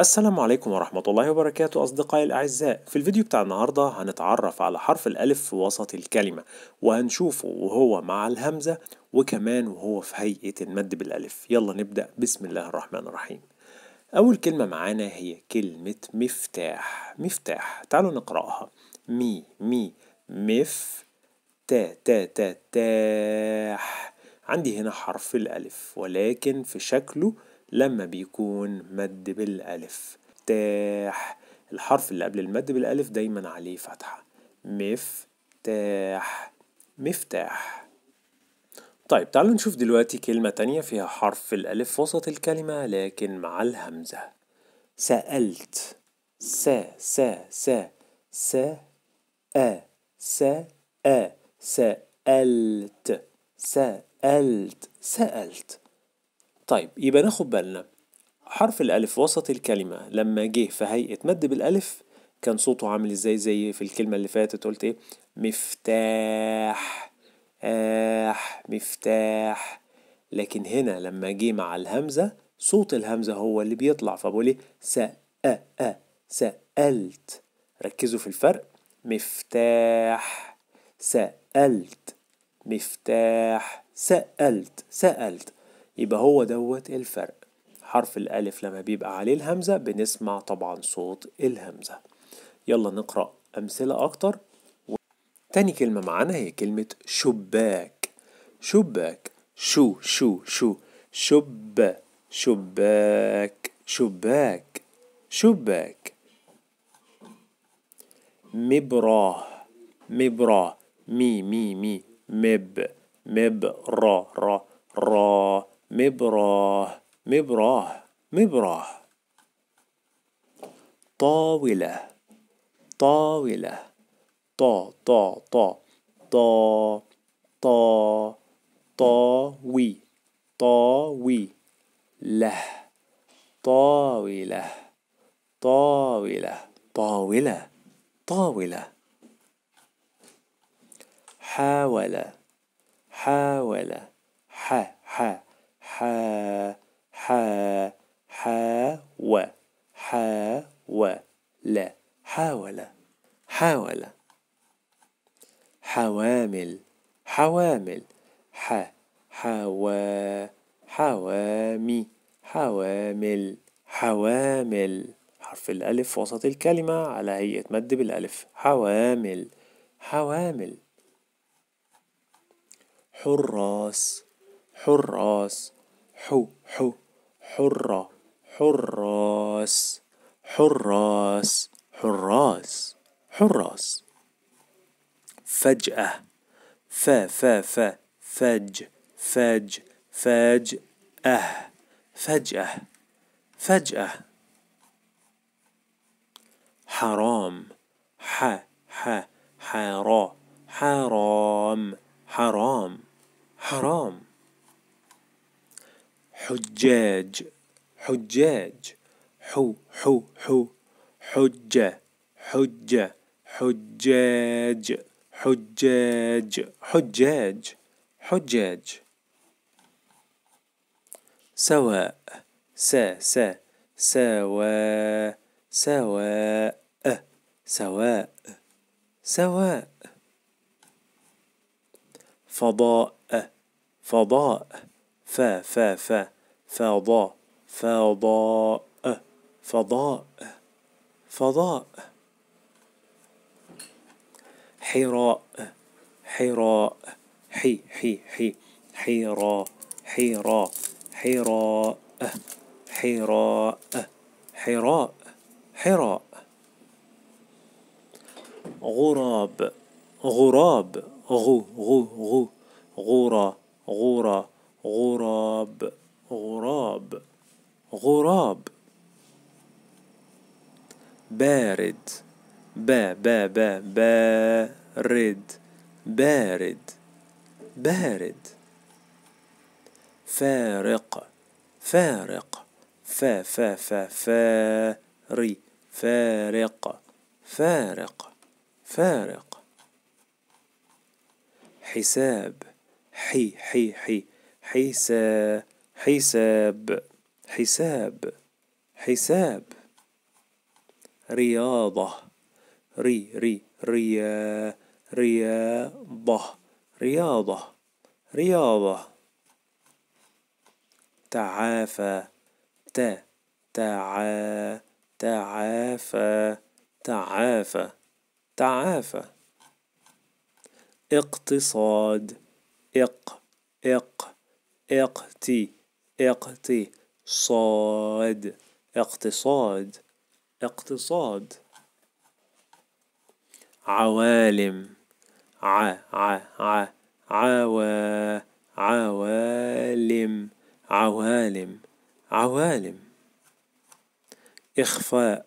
السلام عليكم ورحمة الله وبركاته أصدقائي الأعزاء في الفيديو بتاع النهاردة هنتعرف على حرف الألف في وسط الكلمة وهنشوفه وهو مع الهمزة وكمان وهو في هيئة المد بالألف يلا نبدأ بسم الله الرحمن الرحيم أول كلمة معانا هي كلمة مفتاح مفتاح تعالوا نقرأها مي مي مف تا تا تا تاح عندي هنا حرف الألف ولكن في شكله لما بيكون مد بالألف تاح الحرف اللي قبل المد بالألف دايما عليه فتحة مف تاح مفتاح طيب تعالوا نشوف دلوقتي كلمة تانية فيها حرف الألف وسط الكلمة لكن مع الهمزة سألت سا سا سا س أ سا أ سألت سألت سألت طيب يبقى ناخد بالنا حرف الألف وسط الكلمة لما جه في هيئة مد بالألف كان صوته عامل ازاي زي في الكلمة اللي فاتت قلت ايه مفتاح آح مفتاح لكن هنا لما جه مع الهمزة صوت الهمزة هو اللي بيطلع فبقول ايه سأ سألت ركزوا في الفرق مفتاح سألت مفتاح سألت سألت يبقى هو دوت الفرق حرف الألف لما بيبقى عليه الهمزة بنسمع طبعا صوت الهمزة يلا نقرأ أمثلة أكتر و... تاني كلمة معانا هي كلمة شباك شباك شو شو شو شب شباك شباك شباك مبراه مبراه مي مي مي مب مب را را را مبراه مبراه مبراه طاولة طاولة طا طا طا طا طا طاوي طاوي له طاولة طاولة طاولة طاولة حاول حاول ح ح حا ح و لا حاول حاول حوامل حوامل ح حوا حوامي حوامل حوامل حرف الألف وسط الكلمة على هيئة مد بالألف حوامل حوامل حراس حراس حو حو حرة حراس حراس حراس حراس فجأة ف ف ف فج فج فج أه فجأة فجأة حرام ح ح حرا حرام حرام حرام حجاج حجاج حو حو حو حجة حجة حجاج حجاج حجاج حجاج سواء س س سواء سواء سواء سواء فضاء فضاء فا فا فا فضاء فضاء فضاء فضاء حراء حراء حي حي حي حراء حراء حراء حراء حراء حراء غراب غراب غو غو غو غورا غورا غراب غراب غراب بارد با با با بارد بارد بارد فارق فارق فا فا فا فاري فارق فارق فارق حساب حي حي حي حساب حساب حساب حساب رياضة ري ري ريا رياضة رياضة رياضة تعافى ت تعا تعافى تعافى تعافى اقتصاد اق اق اقتي اقتصاد اقتصاد اقتصاد عوالم ع ع ع عوا عوالم عوالم عوالم إخفاء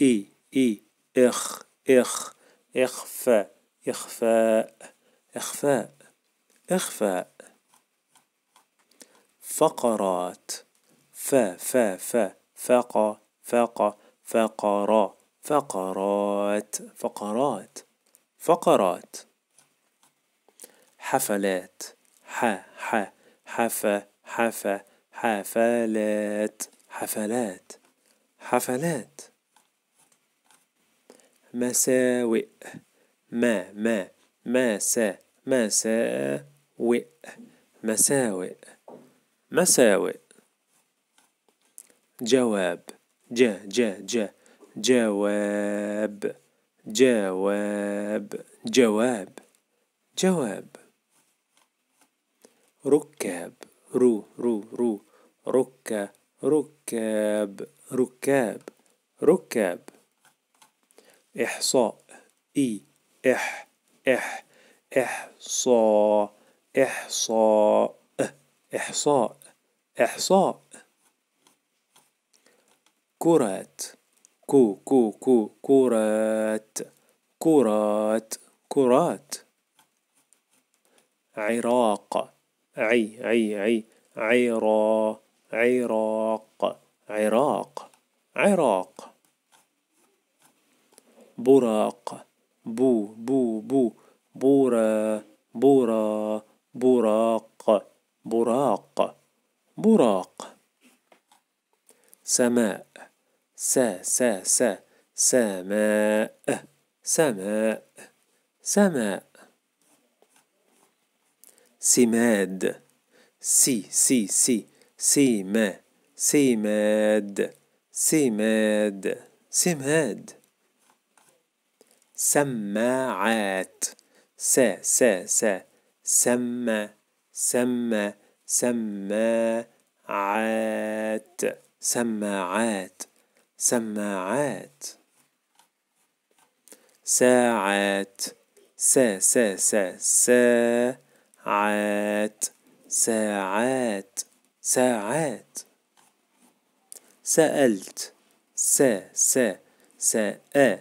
إي إي إخ إخ إخفاء إخفاء إخفاء إخفاء فقرات ف ف ف فق فق فقرا فقرات فقرات فقرات حفلات ح ح حف حف حفلات حفلات حفلات مساوئ ما ما ما سا مساوئ مساوئ مساوئ جواب جا جا جا جواب جواب جواب جواب ركاب رو رو رو ركا ركاب ركاب ركاب إحصاء إي إح إح إحصاء إحصاء إحصاء إحصاء كرات كو كو كو كرات كرات كرات عراق عي عي عي عيرا عراق عراق عراق براق بو بو بو براق سماء س س س سماء سماء سماء سماد سي سي سي سيما سماد سماد سماد سماعات س س س سما سما سماعات سماعات سماعات ساعات سا سا سا ساعات ساعات ساعات سألت سا سا سا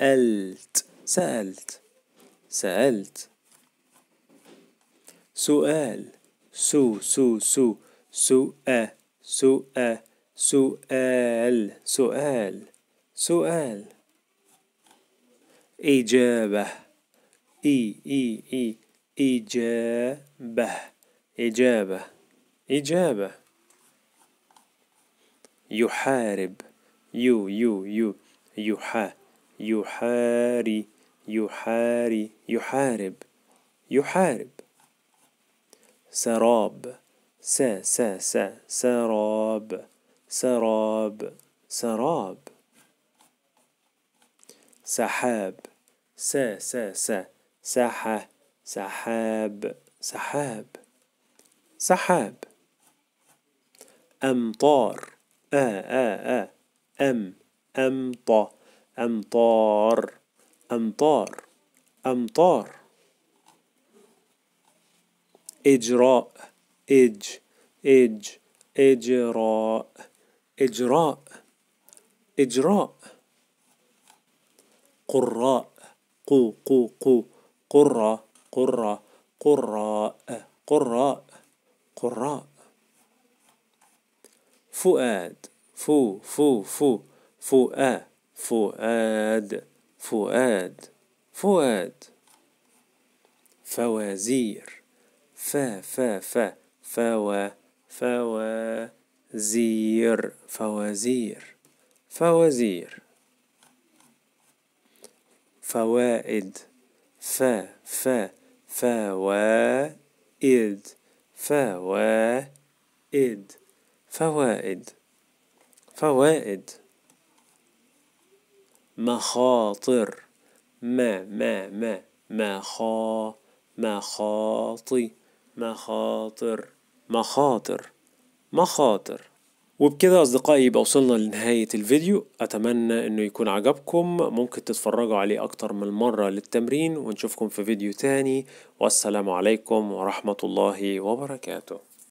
سألت سألت سألت سؤال سو سو سو سؤال سؤال سؤال سؤال سؤال إجابة إي إي إي إجابة إجابة إجابة يحارب يو يو يو يحا يحاري يحاري يحارب يحارب سراب س س س سراب سراب سراب سحاب سا سا س سحة سحاب سحاب سحاب أمطار آ آ آ أم أمطى أمطار أمطار أمطار إجراء إج إج إجراء إجراء إجراء قراء قو قو قو قراء قراء قراء قراء قراء فؤاد فو فو فو فؤاد فؤاد فؤاد فؤاد فوازير فا فا فا فوا فوا زير فوازير فوازير فوائد ف ف فوائد فوائد فوائد فوائد مخاطر ما ما ما مخا مخاطي مخاطر مخاطر مخاطر وبكده أصدقائي يبقى وصلنا لنهاية الفيديو أتمنى أنه يكون عجبكم ممكن تتفرجوا عليه أكتر من مرة للتمرين ونشوفكم في فيديو تاني والسلام عليكم ورحمة الله وبركاته